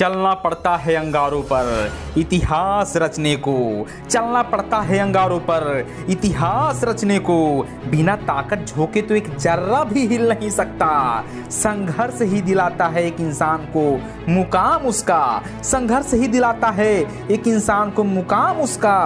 चलना पड़ता है अंगारों पर इतिहास रचने को चलना पड़ता है अंगारों पर इतिहास रचने को बिना ताकत झोंके तो एक जर्रा भी हिल नहीं सकता संघर्ष ही दिलाता है एक इंसान को मुकाम उसका संघर्ष ही दिलाता है एक इंसान को मुकाम उसका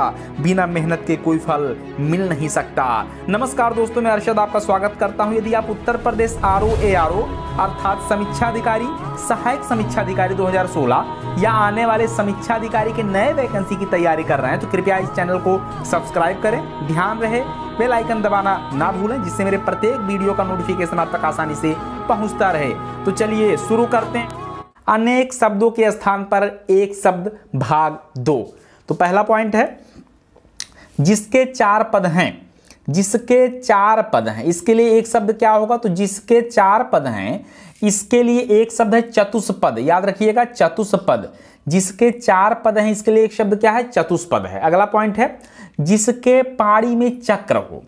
बिना मेहनत के कोई फल मिल नहीं सकता नमस्कार दोस्तों मैं अर्षद आपका स्वागत करता हूँ यदि आप उत्तर प्रदेश R O A R O अर्थात समीक्षा अधिकारी सहायक समीक्षा अधिकारी दो 2016 या आने वाले समीक्षा अधिकारी के नए वैकेंसी की तैयारी कर रहे हैं तो कृपया इस चैनल को सब्सक्राइब करें ध्यान रहे बेल आइकन दबाना ना भूलें जिससे मेरे प्रत्येक वीडियो का नोटिफिकेशन आप तक आसानी से पहुंचता रहे तो चलिए शुरू करते हैं अनेक शब्दों के स्थान पर एक शब्द भाग दो तो पहला पॉइंट है जिसके चार पद हैं जिसके चार पद हैं इसके लिए एक शब्द क्या होगा तो जिसके चार पद हैं इसके लिए एक शब्द है चतुष्पद याद रखिएगा चतुष्पद जिसके चार पद हैं इसके लिए एक शब्द क्या है चतुष्पद है अगला पॉइंट है जिसके पाड़ी में चक्र हो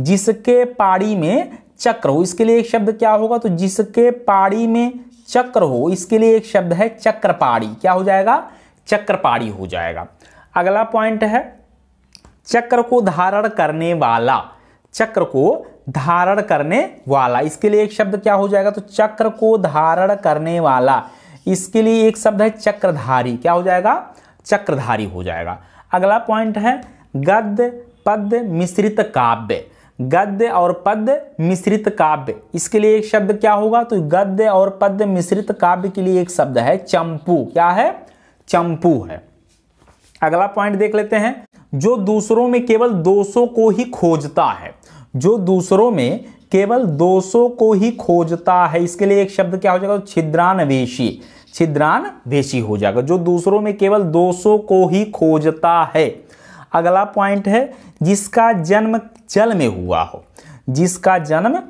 जिसके पाड़ी में चक्र हो इसके लिए एक शब्द क्या होगा तो जिसके पाड़ी में चक्र हो इसके लिए एक शब्द है चक्रपाड़ी क्या हो जाएगा चक्रपाड़ी हो जाएगा अगला पॉइंट है चक्र को धारण करने वाला चक्र को धारण करने वाला इसके लिए एक शब्द क्या हो जाएगा तो चक्र को धारण करने वाला इसके लिए एक शब्द है चक्रधारी क्या हो जाएगा चक्रधारी हो जाएगा अगला पॉइंट है गद्य पद्य मिश्रित काव्य गद्य और पद्य मिश्रित काव्य इसके लिए एक शब्द क्या होगा तो गद्य और पद्य मिश्रित काव्य के लिए एक शब्द है चंपू क्या है चंपू है अगला पॉइंट देख लेते हैं जो दूसरों में केवल 200 को ही खोजता है जो दूसरों में केवल 200 को ही खोजता है इसके लिए एक शब्द क्या हो जाएगा छिद्रानवेशी छिद्रानवेशी हो जाएगा जो दूसरों में केवल 200 को ही खोजता है अगला पॉइंट है जिसका जन्म जल में हुआ हो जिसका जन्म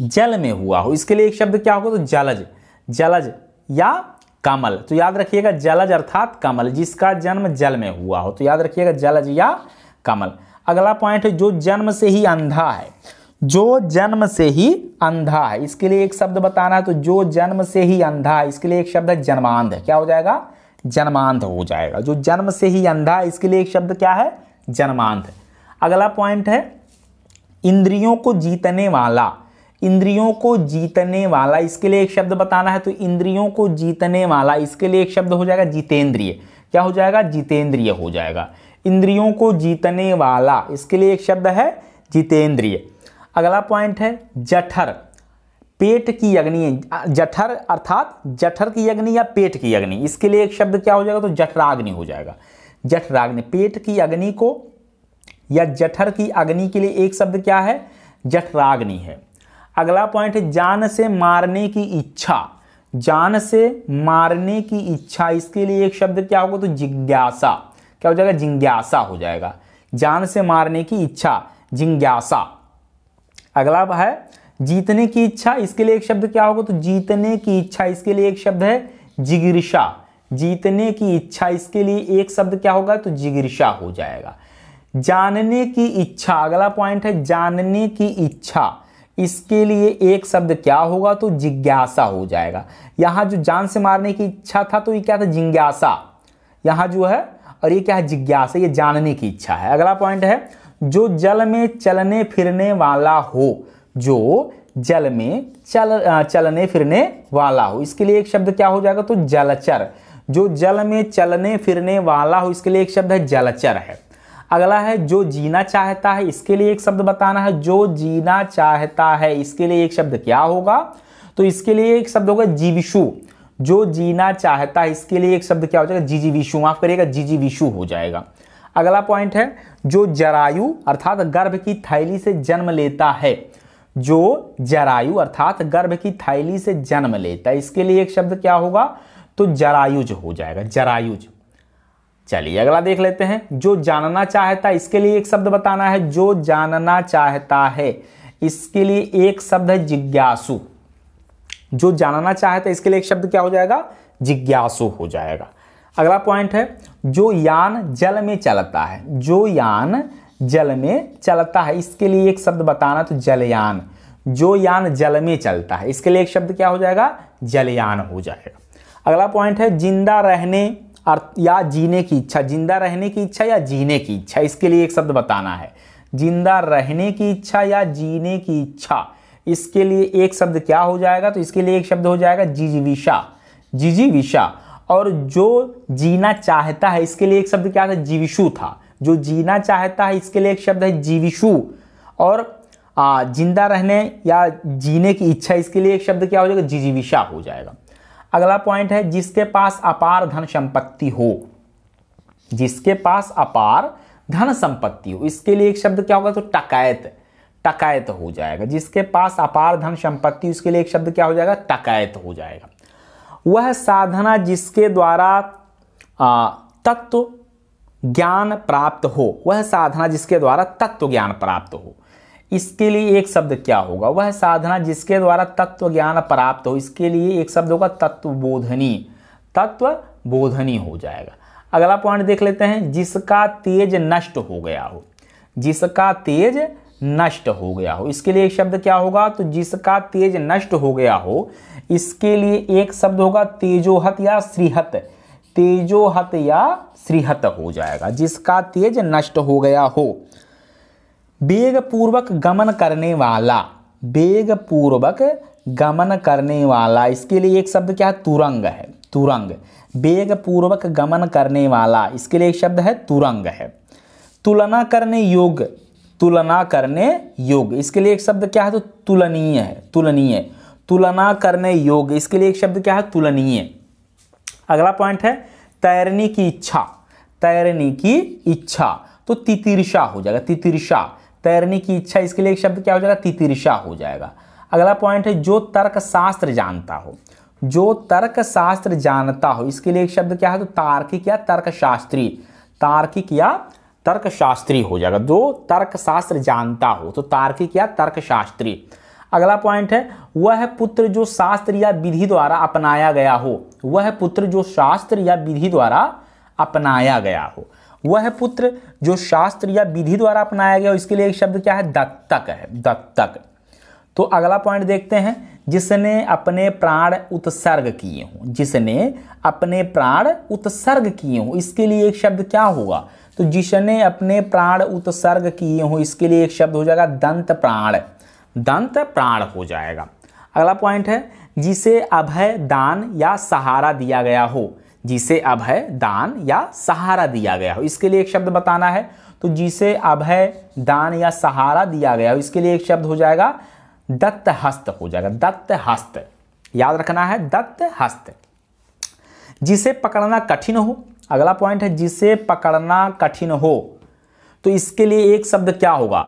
जल में हुआ हो इसके लिए एक शब्द क्या होगा तो जलज जलज या कमल तो याद रखिएगा जलज अर्थात कमल जिसका जन्म जल में हुआ हो तो याद रखिएगा जलज या कमल अगला पॉइंट है जो जन्म से ही अंधा है जो जन्म से ही अंधा है इसके लिए एक शब्द बताना है तो जो जन्म से ही अंधा है इसके लिए एक शब्द है जन्मांध क्या हो जाएगा जन्मांध हो जाएगा जो जन्म से ही अंधा है इसके लिए एक शब्द क्या है जन्मांध अगला पॉइंट है इंद्रियों को जीतने वाला इंद्रियों को जीतने वाला इसके लिए एक शब्द बताना है तो इंद्रियों को जीतने वाला इसके लिए एक शब्द हो जाएगा जितेंद्रिय क्या हो जाएगा जितेंद्रिय हो जाएगा इंद्रियों को जीतने वाला इसके लिए एक शब्द है जितेंद्रिय अगला पॉइंट है जठर पेट की अग्नि जठर अर्थात जठर की अग्नि या पेट की अग्नि इसके लिए एक शब्द क्या हो जाएगा तो जठराग्नि हो जाएगा जठराग्नि पेट की अग्नि को या जठर की अग्नि के लिए एक शब्द क्या है जठराग्नि है अगला पॉइंट है जान से मारने की इच्छा जान से मारने की इच्छा इसके लिए एक शब्द क्या होगा तो जिज्ञासा क्या हो जाएगा जिज्ञासा हो जाएगा जान से मारने की इच्छा जिज्ञासा अगला है जीतने की इच्छा इसके लिए एक शब्द क्या होगा तो जीतने की इच्छा इसके लिए एक शब्द है जिगिरशा जीतने की इच्छा इसके लिए एक शब्द क्या होगा तो जिगिरशा हो जाएगा जानने की इच्छा अगला पॉइंट है जानने की इच्छा इसके लिए एक शब्द क्या होगा तो जिज्ञासा हो जाएगा यहाँ जो जान से मारने की इच्छा था तो ये क्या था जिज्ञासा यहाँ जो है और ये क्या है जिज्ञासा ये जानने की इच्छा है अगला पॉइंट है जो जल में चलने फिरने वाला हो जो जल में चल चलने फिरने वाला हो इसके लिए एक शब्द क्या हो जाएगा तो जलचर जो जल में चलने फिरने वाला हो इसके लिए एक शब्द है जलचर है अगला है जो जीना चाहता है इसके लिए एक शब्द बताना है जो जीना चाहता है इसके लिए एक शब्द क्या होगा तो इसके लिए एक शब्द होगा जीविशु जो जीना चाहता है इसके लिए एक शब्द क्या हो जाएगा जी जी विशु माफ करिएगा जी जी विशु हो जाएगा अगला पॉइंट है जो जरायु अर्थात गर्भ की थैली से जन्म लेता है जो जरायु अर्थात गर्भ की थैली से जन्म लेता है इसके लिए एक शब्द क्या होगा तो जरायुज हो जाएगा जरायुज चलिए अगला देख लेते हैं जो जानना चाहता है इसके लिए एक शब्द बताना है जो जानना चाहता है इसके लिए एक शब्द है जिज्ञासु जो जानना चाहता है इसके लिए एक शब्द क्या हो जाएगा जिज्ञासु हो जाएगा अगला पॉइंट है जो यान जल में चलता है जो यान जल में चलता है इसके लिए एक शब्द बताना तो जलयान जो यान जल में चलता है इसके लिए एक शब्द क्या हो जाएगा जलयान हो जाएगा अगला पॉइंट है जिंदा रहने या जीने की इच्छा जिंदा रहने की इच्छा या जीने की इच्छा इसके लिए एक शब्द बताना है जिंदा रहने की इच्छा या जीने की इच्छा इसके लिए एक शब्द क्या हो जाएगा तो इसके लिए एक शब्द हो जाएगा जिजीविशा जिजीविशा और जो जीना चाहता है इसके लिए एक शब्द क्या था जीविशु था जो जीना चाहता है इसके लिए एक शब्द है जीविशु और जिंदा रहने या जीने की इच्छा इसके लिए एक शब्द क्या हो जाएगा जिजीविशा हो जाएगा अगला पॉइंट है जिसके पास अपार धन संपत्ति हो जिसके पास अपार धन संपत्ति हो इसके लिए एक शब्द क्या होगा तो टकायत टकायत हो जाएगा जिसके पास अपार धन संपत्ति उसके लिए एक शब्द क्या हो जाएगा टकायत हो जाएगा वह साधना जिसके द्वारा तत्व ज्ञान प्राप्त हो वह साधना जिसके द्वारा तत्व ज्ञान प्राप्त हो इसके लिए एक शब्द क्या होगा वह साधना जिसके द्वारा तत्व ज्ञान प्राप्त हो इसके लिए एक शब्द होगा तत्व बोधनी तत्व बोधनी हो जाएगा अगला पॉइंट देख लेते हैं जिसका तेज नष्ट हो गया हो जिसका तेज नष्ट हो गया हो इसके लिए एक शब्द क्या होगा तो जिसका तेज नष्ट हो गया हो इसके लिए एक शब्द होगा तेजोहत या श्रीहत तेजोहत या श्रीहत हो जाएगा जिसका तेज नष्ट हो गया हो वेगपूर्वक गमन करने वाला वेगपूर्वक गमन करने वाला इसके लिए एक शब्द क्या है तुरंग है तुरंग वेगपूर्वक गमन करने वाला इसके लिए एक शब्द है तुरंग है तुलना करने योग्य तुलना करने योग्य इसके लिए एक शब्द क्या है तो तुलनीय है तुलनीय तुलना करने योग्य इसके लिए एक शब्द क्या है तुलनीय अगला पॉइंट है तैरने की इच्छा तैरने की इच्छा तो तितीर्षा हो जाएगा तितीर्षा तैरने की इच्छा इसके लिए एक शब्द क्या हो जाएगा तितिरषा हो जाएगा अगला पॉइंट है जो तर्क शास्त्र जानता हो जो तर्क शास्त्र जानता हो इसके लिए एक शब्द क्या है तो तार्किक या तर्कशास्त्री तार्किक या तर्कशास्त्री हो जाएगा जो तर्कशास्त्र जानता हो तो तार्किक या तर्कशास्त्री अगला पॉइंट है वह पुत्र जो शास्त्र या विधि द्वारा अपनाया गया हो वह पुत्र जो शास्त्र या विधि द्वारा अपनाया गया हो वह पुत्र जो शास्त्र या विधि द्वारा अपनाया गया इसके लिए एक शब्द क्या है दत्तक है दत्तक तो अगला पॉइंट देखते हैं जिसने अपने प्राण उत्सर्ग किए हों जिसने अपने प्राण उत्सर्ग किए हों इसके लिए एक शब्द क्या होगा तो जिसने अपने प्राण उत्सर्ग किए हों इसके लिए एक शब्द हो जाएगा दंत प्राण दंत प्राण हो जाएगा अगला पॉइंट है जिसे अभय दान या सहारा दिया गया हो जिसे अभय दान या सहारा दिया गया हो इसके लिए एक शब्द बताना है तो जिसे अभय दान या सहारा दिया गया हो इसके लिए एक शब्द हो जाएगा दत्त हस्त हो जाएगा दत्त हस्त याद रखना है दत्त हस्त जिसे पकड़ना कठिन हो अगला पॉइंट है जिसे पकड़ना कठिन हो तो इसके लिए एक शब्द क्या होगा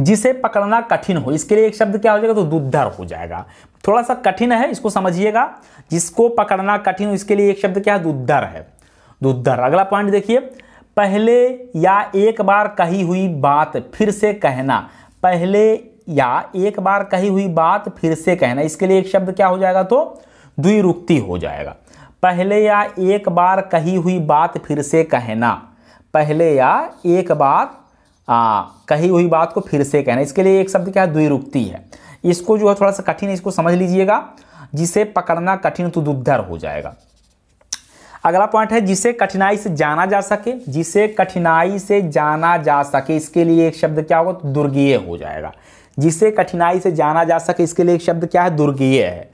जिसे पकड़ना कठिन हो इसके लिए एक शब्द क्या हो जाएगा तो दुद्धर हो जाएगा थोड़ा सा कठिन है इसको समझिएगा जिसको पकड़ना कठिन हो इसके लिए एक शब्द क्या है दुद्धर है दुद्धर अगला पॉइंट देखिए पहले या एक बार कही हुई बात फिर से कहना पहले या एक बार कही हुई बात फिर से कहना इसके लिए एक शब्द क्या हो जाएगा तो द्विरुक्ति हो जाएगा पहले या एक बार कही हुई बात फिर से कहना पहले या एक बार आ, हाँ, कही हुई बात को फिर से कहना इसके लिए एक शब्द क्या है द्विरुक्ति है इसको जो है थोड़ा सा कठिन है इसको समझ लीजिएगा जिसे पकड़ना कठिन तो दुद्धर हो जाएगा अगला पॉइंट है जिसे कठिनाई से जाना जा सके जिसे कठिनाई से जाना जा सके इसके लिए एक शब्द क्या होगा तो दुर्गीय हो जाएगा जिसे कठिनाई से जाना जा सके इसके लिए एक शब्द क्या है दुर्गीय है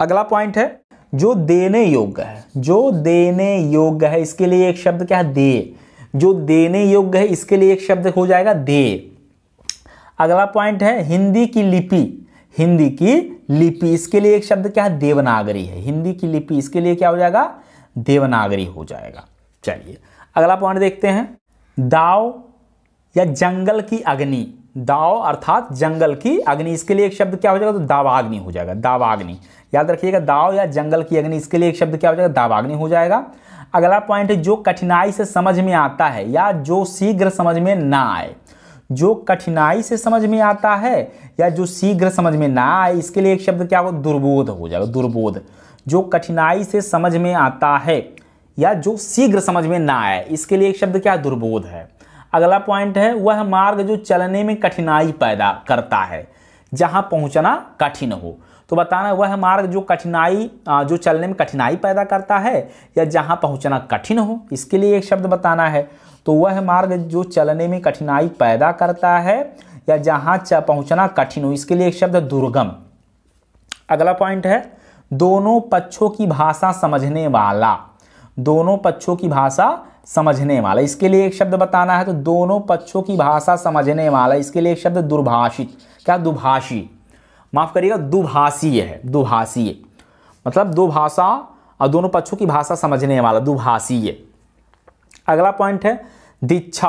अगला पॉइंट है जो देने योग्य है जो देने योग्य है इसके लिए एक शब्द क्या है दे जो देने योग्य है इसके लिए एक शब्द हो जाएगा दे अगला पॉइंट है हिंदी की लिपि हिंदी की लिपि इसके लिए एक शब्द क्या है देवनागरी है हिंदी की लिपि इसके लिए क्या हो जाएगा देवनागरी हो जाएगा चलिए अगला पॉइंट देखते हैं दाव या जंगल की अग्नि दाव अर्थात जंगल की अग्नि इसके लिए एक शब्द क्या हो जाएगा तो दावाग्नि हो जाएगा दावाग्नि याद रखिएगा दाव या जंगल की अग्नि इसके लिए एक शब्द क्या हो जाएगा दावाग्नि हो जाएगा अगला पॉइंट जो कठिनाई से समझ में आता है या जो शीघ्र समझ में ना आए जो कठिनाई से समझ में आता है या जो शीघ्र समझ में ना आए इसके लिए एक शब्द क्या हो दुर्बोध हो जाएगा दुर्बोध जो कठिनाई से समझ में आता है या जो शीघ्र समझ में ना आए इसके लिए एक शब्द क्या दुर्बोध है अगला पॉइंट है वह मार्ग जो चलने में कठिनाई पैदा करता है जहाँ पहुँचना कठिन हो तो बताना वह मार्ग जो कठिनाई जो चलने में कठिनाई पैदा करता है या जहाँ पहुँचना कठिन हो इसके लिए एक शब्द बताना है तो वह मार्ग जो चलने में कठिनाई पैदा करता है या जहाँ पहुँचना कठिन हो इसके लिए एक शब्द दुर्गम अगला पॉइंट है दोनों पक्षों की भाषा समझने वाला दोनों पक्षों की भाषा समझने वाला इसके लिए एक शब्द बताना है तो दोनों पक्षों की भाषा समझने वाला इसके लिए एक शब्द दुर्भाषित क्या दुभाषी माफ़ करिएगा दुभाषीय है दुभाषीय मतलब दो भाषा और दोनों पक्षों की भाषा समझने वाला दुभाषीय अगला पॉइंट है दीक्षा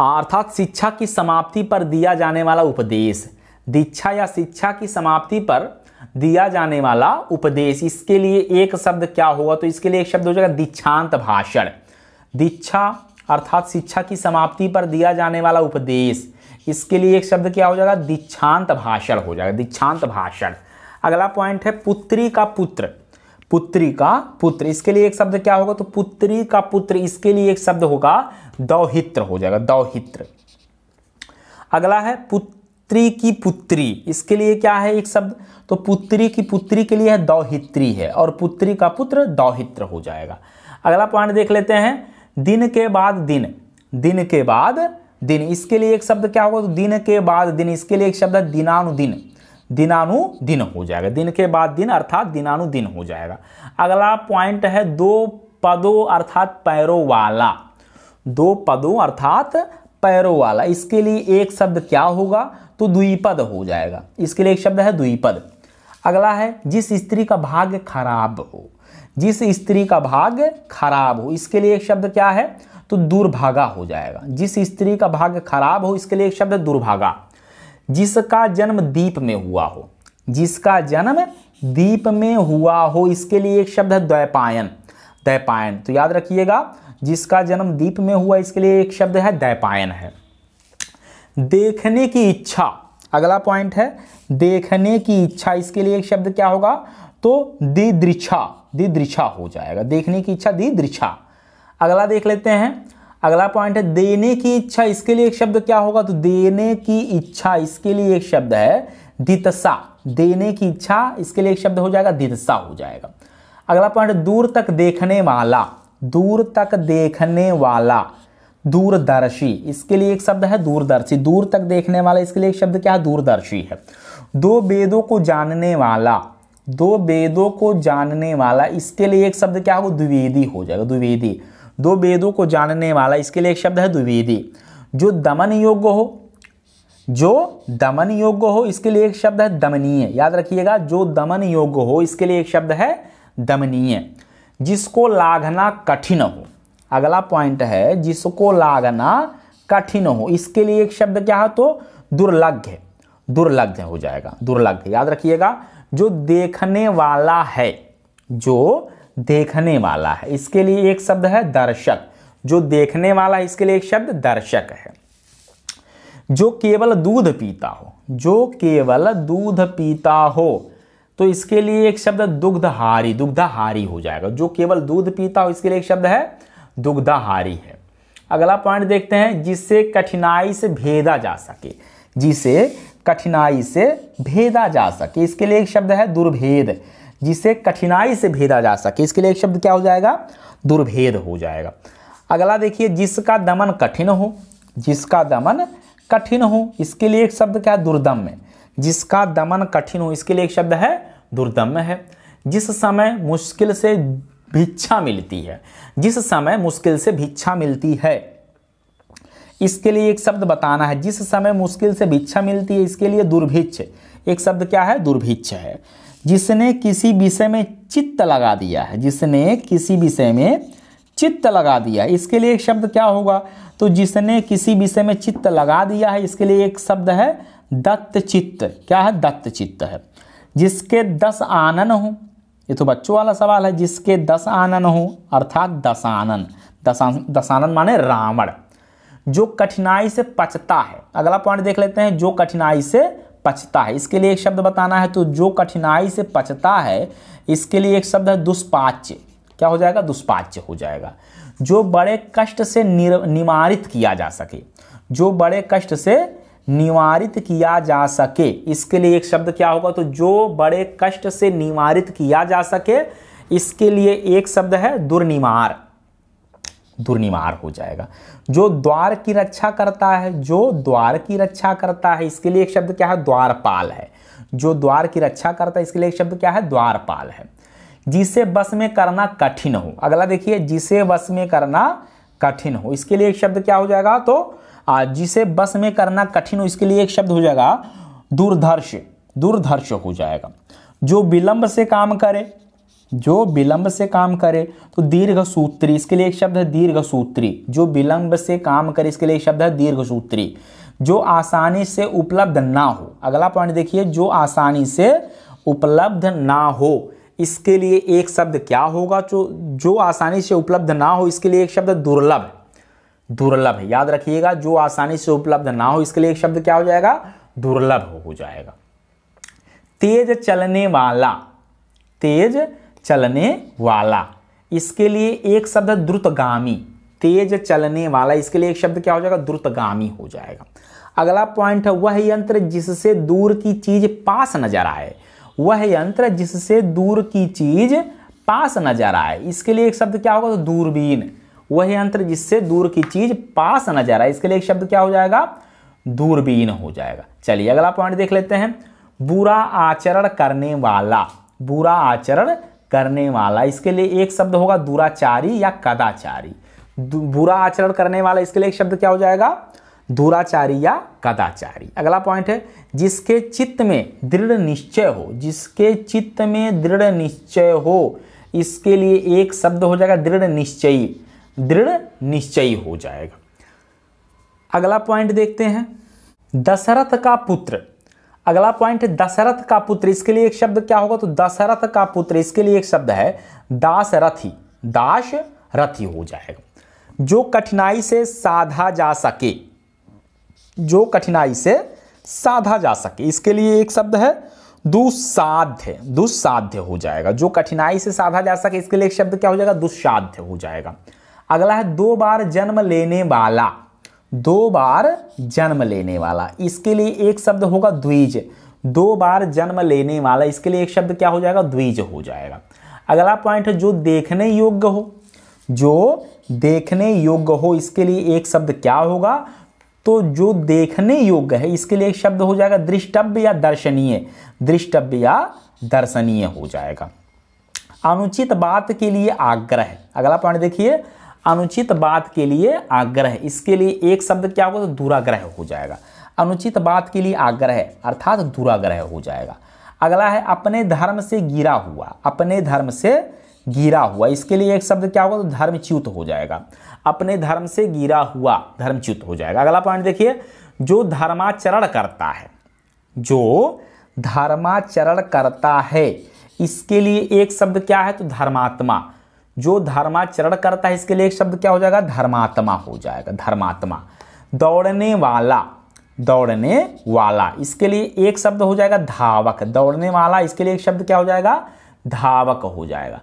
अर्थात शिक्षा की समाप्ति पर दिया जाने वाला उपदेश दीक्षा या शिक्षा की समाप्ति पर दिया जाने वाला उपदेश इसके लिए एक शब्द क्या होगा तो इसके लिए एक शब्द हो जाएगा दीक्षांत भाषण दीक्षा अर्थात शिक्षा की समाप्ति पर दिया जाने वाला उपदेश इसके लिए एक शब्द क्या हो जाएगा दीक्षांत भाषण हो जाएगा दीक्षांत भाषण अगला पॉइंट है पुत्री का पुत्र पुत्री का पुत्र इसके लिए एक शब्द क्या होगा तो पुत्री का पुत्र इसके लिए एक शब्द होगा दौहित्र हो जाएगा दौहित्र अगला है पुत्री की पुत्री इसके लिए क्या है एक शब्द तो पुत्री की पुत्री के लिए है दौहित्री है और पुत्री का पुत्र दौहित्र हो जाएगा अगला पॉइंट देख लेते हैं दिन के बाद दिन दिन के बाद दिन इसके लिए एक शब्द क्या होगा तो दिन के बाद दिन इसके लिए एक शब्द है दिनानुदिन दिनानुदिन हो जाएगा दिन के बाद दिन अर्थात दिनानुदिन हो जाएगा अगला पॉइंट है दो पदों अर्थात पैरों वाला दो पदों अर्थात पैरों वाला इसके लिए एक शब्द क्या होगा तो द्विपद हो जाएगा इसके लिए एक शब्द है द्विपद अगला है जिस स्त्री का भाग्य खराब हो जिस स्त्री का भाग खराब हो इसके लिए एक शब्द क्या है तो दुर्भागा हो जाएगा जिस स्त्री का भाग खराब हो इसके लिए एक शब्द दुर्भागा जिसका जन्म दीप में हुआ हो जिसका जन्म दीप में हुआ हो इसके लिए एक शब्द है द्वैपायन दैपायन तो याद रखिएगा जिसका जन्म दीप में हुआ इसके लिए एक शब्द है दैपायन है देखने की इच्छा अगला पॉइंट है देखने की इच्छा इसके लिए एक शब्द क्या होगा तो दिदृक्षा दिदृछा हो जाएगा देखने की इच्छा दिदृछा अगला देख लेते हैं अगला पॉइंट है देने की इच्छा इसके लिए एक शब्द क्या होगा तो देने की इच्छा इसके लिए एक शब्द है दितसा देने की इच्छा इसके लिए एक शब्द हो जाएगा दितसा हो जाएगा अगला पॉइंट दूर तक देखने वाला दूर तक देखने वाला दूरदर्शी इसके लिए एक शब्द है दूरदर्शी दूर तक देखने वाला इसके लिए एक शब्द क्या है दूरदर्शी है दो वेदों को जानने वाला दो वेदों को जानने वाला इसके लिए एक शब्द क्या होगा द्विवेदी हो जाएगा द्विवेदी दो वेदों को जानने वाला इसके लिए एक शब्द है द्विवेदी जो दमन योग्य हो जो दमन योग्य हो इसके लिए एक शब्द है दमनीय याद रखिएगा जो दमन योग्य हो इसके लिए एक शब्द है दमनीय जिसको लाघना कठिन हो अगला पॉइंट है जिसको लाघना कठिन हो इसके लिए एक शब्द क्या है तो दुर्लभ है दुर्लभ हो जाएगा दुर्लभ याद रखिएगा जो देखने वाला है जो देखने वाला है इसके लिए एक शब्द है दर्शक जो देखने वाला है इसके लिए एक शब्द दर्शक है जो केवल दूध पीता हो जो केवल दूध पीता हो तो इसके लिए एक शब्द दुग्धहारी दुग्धहारी हो जाएगा जो केवल दूध पीता हो इसके लिए एक शब्द है दुग्धहारी है अगला पॉइंट देखते हैं जिससे कठिनाई से भेदा जा सके जिसे कठिनाई से भेदा जा सके इसके लिए एक शब्द है दुर्भेद जिसे कठिनाई से भेदा जा सके इसके लिए एक शब्द क्या हो जाएगा दुर्भेद हो जाएगा अगला देखिए जिसका दमन कठिन हो जिसका दमन कठिन हो इसके लिए एक शब्द क्या है दुर्दम्य जिसका दमन कठिन हो इसके लिए एक शब्द है दुर्दम्य है जिस समय मुश्किल से भिक्षा मिलती है जिस समय मुश्किल से भिक्षा मिलती है इसके लिए एक शब्द बताना है जिस समय मुश्किल से भिक्षा मिलती है इसके लिए दुर्भिक्ष एक शब्द क्या है दुर्भिक्ष है जिसने किसी विषय में चित्त लगा दिया है जिसने किसी विषय में चित्त लगा दिया इसके लिए एक शब्द क्या होगा तो जिसने किसी विषय में चित्त लगा दिया है इसके लिए एक शब्द है दत्त चित्त क्या है दत्त चित्त है जिसके दस आनन हो ये तो बच्चों वाला सवाल है जिसके दस आनन हो अर्थात दसानन दसा दसानन माने रावण जो कठिनाई से पचता है अगला पॉइंट देख लेते हैं जो कठिनाई से पचता है इसके लिए एक शब्द बताना है तो जो कठिनाई से पचता है इसके लिए एक शब्द है दुष्पाच्य क्या हो जाएगा दुष्पाच्य हो जाएगा जो बड़े कष्ट से निवारित किया जा सके जो बड़े कष्ट से निवारित किया जा सके इसके लिए एक शब्द क्या होगा तो जो बड़े कष्ट से निवारित किया जा सके इसके लिए एक शब्द है दुर्निवार दुर्निवार हो जाएगा जो द्वार की रक्षा करता है जो द्वार की रक्षा करता है इसके लिए एक शब्द क्या है द्वारपाल है जो द्वार की रक्षा करता है इसके लिए एक शब्द क्या है द्वारपाल है जिसे बस में करना कठिन हो अगला देखिए जिसे बस में करना कठिन हो इसके लिए एक शब्द क्या हो जाएगा तो जिसे बस में करना कठिन हो इसके लिए एक शब्द हो जाएगा दूरधर्ष दूरधर्ष हो जाएगा जो विलंब से काम करे जो विलंब से काम करे तो दीर्घ सूत्री इसके लिए एक शब्द है दीर्घ सूत्री जो विलंब से काम करे इसके लिए एक शब्द है दीर्घ सूत्री जो आसानी से उपलब्ध ना हो अगला पॉइंट देखिए जो आसानी से उपलब्ध ना हो इसके लिए एक शब्द क्या होगा जो जो आसानी से उपलब्ध ना हो इसके लिए एक शब्द दुर्लभ है दुर्लभ है याद रखिएगा जो आसानी से उपलब्ध ना हो इसके लिए एक शब्द क्या हो जाएगा दुर्लभ हो जाएगा तेज चलने वाला तेज चलने वाला इसके लिए एक शब्द है द्रुतगामी तेज चलने वाला इसके लिए एक शब्द क्या हो जाएगा द्रुतगामी हो जाएगा अगला पॉइंट है वह यंत्र जिससे दूर की चीज पास नजर आए वह यंत्र जिससे दूर की चीज पास नजर आए इसके लिए एक शब्द क्या होगा तो दूरबीन वह यंत्र जिससे दूर की चीज पास नजर आए इसके लिए एक शब्द क्या हो जाएगा दूरबीन हो जाएगा चलिए अगला पॉइंट देख लेते हैं बुरा आचरण करने वाला बुरा आचरण करने वाला इसके लिए एक शब्द होगा दुराचारी या कदाचारी बुरा आचरण करने वाला इसके लिए एक शब्द क्या हो जाएगा दुराचारी या कदाचारी अगला पॉइंट है जिसके चित्त में दृढ़ निश्चय हो जिसके चित्त में दृढ़ निश्चय हो इसके लिए एक शब्द हो जाएगा दृढ़ निश्चयी दृढ़ निश्चयी हो जाएगा अगला पॉइंट देखते हैं दशरथ का पुत्र अगला पॉइंट है दशरथ का पुत्र इसके लिए एक शब्द क्या होगा तो दशरथ का पुत्र इसके लिए एक शब्द है दासरथी दास रथी हो जाएगा जो कठिनाई से साधा जा सके जो कठिनाई से साधा जा सके इसके लिए एक शब्द है दुस्साध्य दुस्साध्य हो जाएगा जो कठिनाई से साधा जा सके इसके लिए एक शब्द क्या हो जाएगा दुस्साध्य हो जाएगा अगला है दो बार जन्म लेने वाला दो बार जन्म लेने वाला इसके लिए एक शब्द होगा द्विज दो बार जन्म लेने वाला इसके लिए एक शब्द क्या हो जाएगा द्विज हो जाएगा अगला पॉइंट जो देखने योग्य हो जो देखने योग्य हो इसके लिए एक शब्द क्या होगा तो जो देखने योग्य है इसके लिए एक शब्द हो जाएगा दृष्टव्य या दर्शनीय दृष्टव्य या दर्शनीय हो जाएगा अनुचित बात के लिए आग्रह अगला पॉइंट देखिए अनुचित बात के लिए आग्रह इसके लिए एक शब्द क्या होगा तो दुराग्रह हो जाएगा अनुचित बात के लिए आग्रह अर्थात दुराग्रह हो जाएगा अगला है अपने धर्म से गिरा हुआ अपने धर्म से गिरा हुआ इसके लिए एक शब्द क्या होगा तो धर्मच्युत हो जाएगा अपने धर्म से गिरा हुआ धर्मच्युत हो जाएगा अगला पॉइंट देखिए जो धर्माचरण करता है जो धर्माचरण करता है इसके लिए एक शब्द क्या है तो धर्मात्मा जो धर्माचरण करता है इसके लिए एक शब्द क्या हो जाएगा धर्मात्मा हो जाएगा धर्मात्मा दौड़ने वाला दौड़ने वाला इसके लिए एक शब्द हो जाएगा धावक दौड़ने वाला इसके लिए एक शब्द क्या हो जाएगा धावक हो जाएगा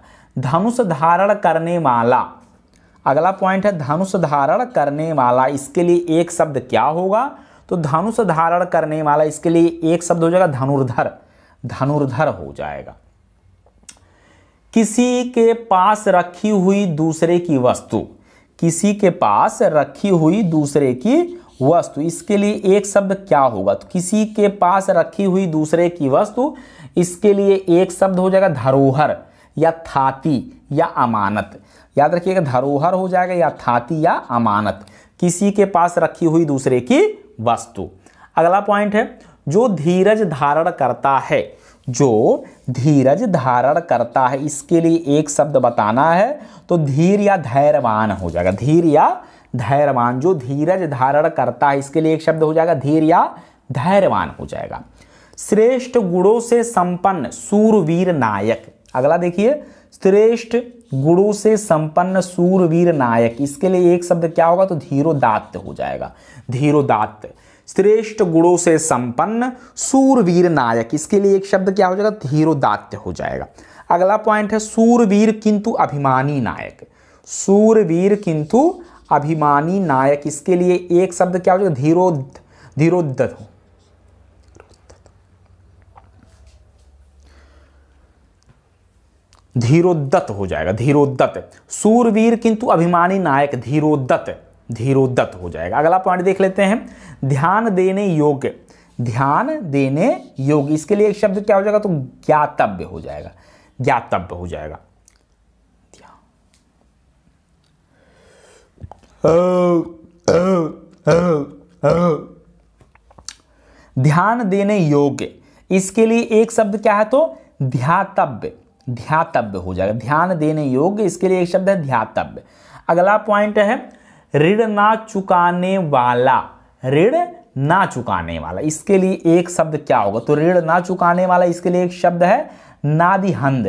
धनुष धारण करने वाला अगला पॉइंट है धनुष धारण करने वाला इसके लिए एक शब्द क्या होगा तो धनुष धारण करने वाला इसके लिए एक शब्द हो जाएगा धनुर्धर धनुर्धर हो जाएगा किसी के पास रखी हुई दूसरे की वस्तु किसी के पास रखी हुई दूसरे की वस्तु इसके लिए एक शब्द क्या होगा तो किसी के पास रखी हुई दूसरे की वस्तु इसके लिए एक शब्द हो जाएगा धरोहर या थाती या अमानत याद रखिएगा धरोहर हो जाएगा या थाती या अमानत किसी के पास रखी हुई दूसरे की वस्तु अगला पॉइंट है जो धीरज धारण करता है जो धीरज धारण करता है इसके लिए एक शब्द बताना है तो धीर या धैर्यवान हो जाएगा धीर या धैर्यवान जो धीरज धारण करता है इसके लिए एक शब्द हो जाएगा धीर या धैर्यवान हो जाएगा श्रेष्ठ गुणों से संपन्न सूरवीर नायक अगला देखिए श्रेष्ठ गुणों से संपन्न सूरवीर नायक इसके लिए एक शब्द क्या होगा तो धीरोदात्त हो जाएगा धीरोदात्त श्रेष्ठ गुणों से संपन्न सूरवीर नायक इसके लिए एक शब्द क्या हो जाएगा धीरोदात्य हो जाएगा अगला पॉइंट है सूरवीर किंतु अभिमानी नायक सूरवीर किंतु अभिमानी नायक इसके लिए एक शब्द क्या हो जाएगा धीरो धीरोद्धत धीरोदत्त हो जाएगा धीरोदत्त सूरवीर किंतु अभिमानी नायक धीरोदत्त धीरोदत्त हो जाएगा अगला पॉइंट देख लेते हैं ध्यान देने योग्य ध्यान देने योग्य इसके लिए एक शब्द क्या हो जाएगा तो ज्ञातव्य हो जाएगा ज्ञातव्य हो जाएगा ध्यान देने योग्य इसके लिए एक शब्द क्या है तो ध्यातव्य ध्यातव्य हो जाएगा ध्यान देने योग्य इसके लिए एक शब्द है ध्यातव्य अगला पॉइंट है ऋण ना चुकाने वाला ऋण ना चुकाने वाला इसके लिए एक शब्द क्या होगा तो ऋण ना चुकाने वाला इसके लिए एक शब्द है नादिहंद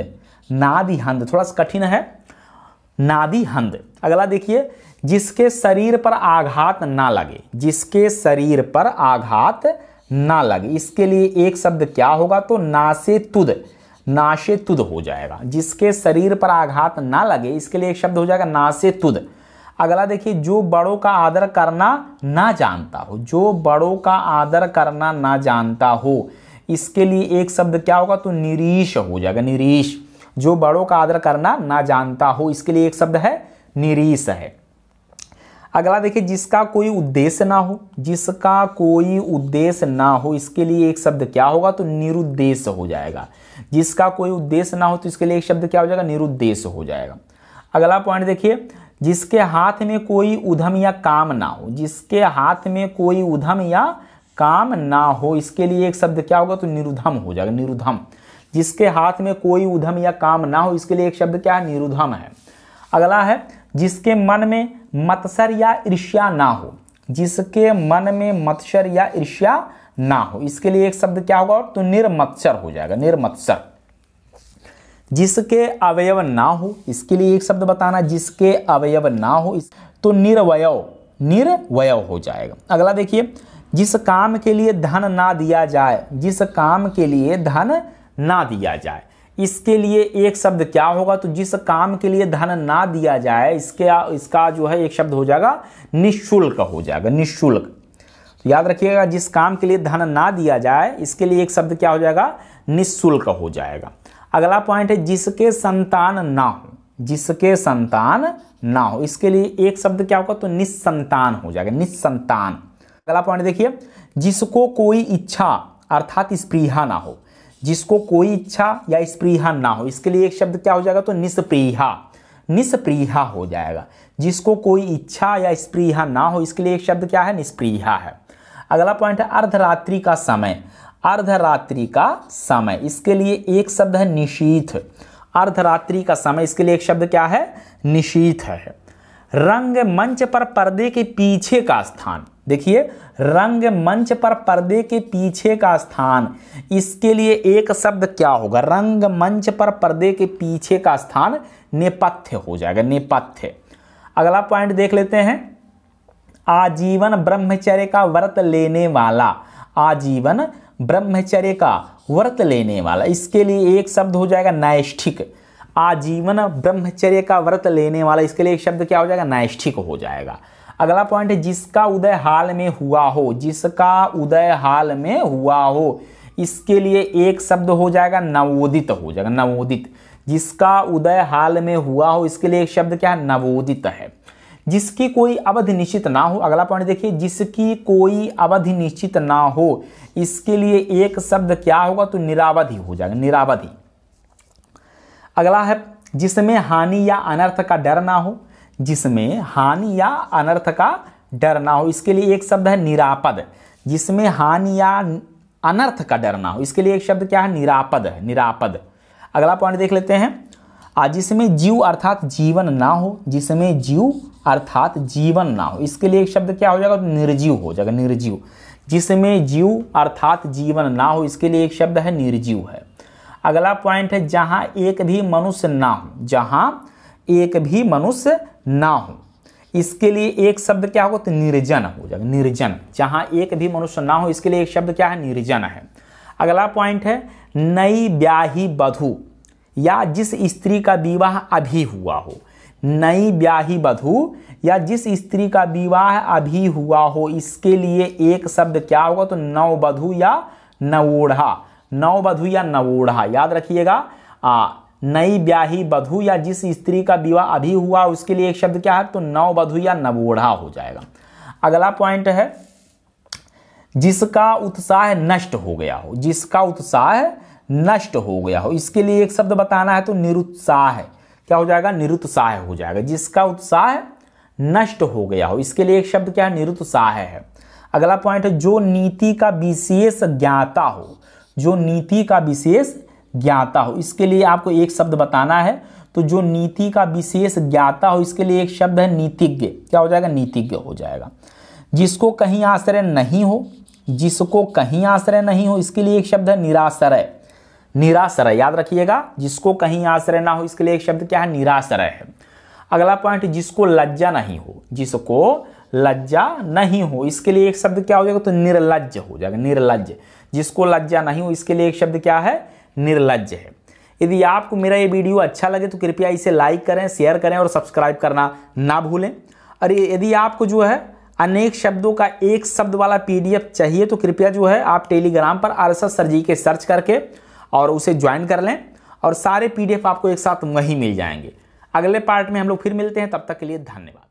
नादिहंद थोड़ा सा कठिन है नादिहंद अगला देखिए जिसके शरीर पर आघात ना लगे जिसके शरीर पर आघात ना लगे इसके लिए एक शब्द क्या होगा तो नासे तुद नाशे तुद हो जाएगा जिसके शरीर पर आघात ना लगे इसके लिए एक शब्द हो जाएगा नासे तुद अगला देखिए जो बड़ों का आदर करना ना जानता हो जो बड़ों का आदर करना ना जानता हो इसके लिए एक शब्द क्या होगा तो निरीश हो जाएगा निरीश जो बड़ों का आदर करना ना जानता हो इसके लिए एक शब्द है निरीश है अगला देखिए जिसका कोई उद्देश्य ना हो जिसका कोई उद्देश्य ना हो इसके लिए एक शब्द क्या होगा तो निरुद्देश्य हो जाएगा जिसका कोई उद्देश्य ना हो तो इसके लिए एक शब्द क्या हो जाएगा निरुद्देश हो जाएगा अगला पॉइंट देखिए जिसके हाथ में कोई उधम या काम ना हो जिसके हाथ में कोई उधम या काम ना हो इसके लिए एक शब्द क्या होगा तो निरुधम हो जाएगा निरुधम जिसके हाथ में कोई उधम या काम ना हो इसके लिए एक शब्द क्या है निरुधम है अगला है जिसके मन में मत्सर या ईर्ष्या ना हो जिसके मन में मत्सर या ईर्ष्या ना हो इसके लिए एक शब्द क्या होगा तो निर्मत्सर हो जाएगा निर्मत्सर जिसके अवयव ना हो इसके लिए एक शब्द बताना जिसके अवयव ना हो इस तो निर्वय निर्वय हो जाएगा अगला देखिए जिस काम के लिए धन ना दिया जाए जिस काम के लिए धन ना दिया जाए इसके लिए एक शब्द क्या होगा तो जिस काम के लिए धन ना दिया जाए इसके इसका जो है एक शब्द हो जाएगा निःशुल्क हो जाएगा निःशुल्क तो याद रखिएगा जिस काम के लिए धन ना दिया जाए इसके लिए एक शब्द क्या हो जाएगा निःशुल्क हो जाएगा अगला पॉइंट है जिसके संतान ना हो जिसके संतान ना हो इसके लिए एक शब्द क्या होगा तो निस्संतान हो जाएगा निस्संतान अगला पॉइंट देखिए जिसको कोई इच्छा अर्थात स्प्रीहा ना हो जिसको कोई इच्छा या स्प्रीहा ना हो इसके लिए एक शब्द क्या हो जाएगा तो निष्प्रीहा निष्प्रीहा हो जाएगा जिसको कोई इच्छा या स्प्रीहा ना हो इसके लिए एक शब्द क्या है निष्प्रीहा है अगला पॉइंट है अर्धरात्रि का समय अर्धरात्रि का समय इसके लिए एक शब्द है निशीथ अर्धरात्रि का समय इसके लिए एक शब्द क्या है निशीथ है रंग मंच पर पर्दे के पीछे का स्थान देखिए रंग मंच पर पर्दे के पीछे का स्थान इसके लिए एक शब्द क्या होगा रंग मंच पर पर्दे के पीछे का स्थान नेपथ्य हो जाएगा नेपथ्य अगला पॉइंट देख लेते हैं आजीवन ब्रह्मचर्य का व्रत लेने वाला आजीवन ब्रह्मचर्य का व्रत लेने वाला इसके लिए एक शब्द हो जाएगा नैष्ठिक आजीवन ब्रह्मचर्य का व्रत लेने वाला इसके लिए एक शब्द क्या हो जाएगा नैष्ठिक हो जाएगा अगला पॉइंट है जिसका उदय हाल में हुआ हो जिसका उदय हाल में हुआ हो इसके लिए एक शब्द हो जाएगा नवोदित हो जाएगा नवोदित जिसका उदय हाल में हुआ हो इसके लिए एक शब्द क्या है नवोदित है जिसकी कोई अवधि निश्चित ना हो अगला पॉइंट देखिए जिसकी कोई अवधि निश्चित ना हो इसके लिए एक शब्द क्या होगा तो निरावधि हो जाएगा निरावधि अगला है जिसमें हानि या अनर्थ का डर ना हो जिसमें हानि या अनर्थ का डर ना हो इसके लिए एक शब्द है निरापद जिसमें हानि या अनर्थ का डर ना हो इसके लिए एक शब्द क्या है निरापद है निरापद अगला पॉइंट देख लेते हैं जिसमें जीव अर्थात जीवन ना हो जिसमें जीव अर्थात जीवन ना हो इसके लिए एक शब्द क्या हो जाएगा तो निर्जीव हो जाएगा निर्जीव जिसमें जीव अर्थात जीवन ना हो इसके लिए एक शब्द है निर्जीव है अगला पॉइंट है जहाँ एक भी मनुष्य ना हो जहाँ एक भी मनुष्य ना हो इसके लिए एक शब्द क्या होगा तो निर्जन हो जाएगा निर्जन जहाँ एक भी मनुष्य ना हो इसके लिए एक शब्द क्या है निर्जन है अगला पॉइंट है नई ब्याही बधू या जिस स्त्री का विवाह अभी हुआ हो नई ब्याही बधू या जिस स्त्री का विवाह अभी हुआ हो इसके लिए एक शब्द क्या होगा तो नवबधु या नवोढ़ा नवबधू या नवोढ़ा याद रखिएगा नई ब्याही बधु या जिस स्त्री का विवाह अभी हुआ उसके लिए एक शब्द क्या है तो नवबधु या नवोढ़ा हो जाएगा अगला पॉइंट है जिसका उत्साह नष्ट हो गया हो जिसका उत्साह नष्ट हो गया हो इसके लिए एक शब्द बताना है तो निरुत्साह है क्या हो जाएगा निरुत्साह हो जाएगा जिसका उत्साह नष्ट हो गया हो इसके लिए एक शब्द क्या है निरुत्साह है अगला पॉइंट है जो नीति का विशेष ज्ञाता हो जो नीति का विशेष ज्ञाता हो इसके लिए आपको एक शब्द बताना है तो जो नीति का विशेष ज्ञाता हो इसके लिए एक शब्द है नीतिज्ञ क्या हो जाएगा नीतिज्ञ हो जाएगा जिसको कहीं आश्रय नहीं हो जिसको कहीं आश्रय नहीं हो इसके लिए एक शब्द है निराश्रय निराश्रय याद रखिएगा जिसको कहीं आश्रय ना हो इसके लिए एक शब्द क्या है निराश्रय है अगला पॉइंट जिसको लज्जा नहीं हो जिसको लज्जा नहीं हो इसके लिए एक शब्द क्या हो जाएगा तो निर्लज हो जाएगा निर्लज जिसको लज्जा नहीं हो इसके लिए एक शब्द क्या है निर्लज है यदि आपको मेरा ये वीडियो अच्छा लगे तो कृपया इसे लाइक करें शेयर करें और सब्सक्राइब करना ना भूलें और यदि आपको जो है अनेक शब्दों का एक शब्द वाला पीडीएफ चाहिए तो कृपया जो है आप टेलीग्राम पर आरएसएस सर जी के सर्च करके और उसे ज्वाइन कर लें और सारे पीडीएफ आपको एक साथ वहीं मिल जाएंगे अगले पार्ट में हम लोग फिर मिलते हैं तब तक के लिए धन्यवाद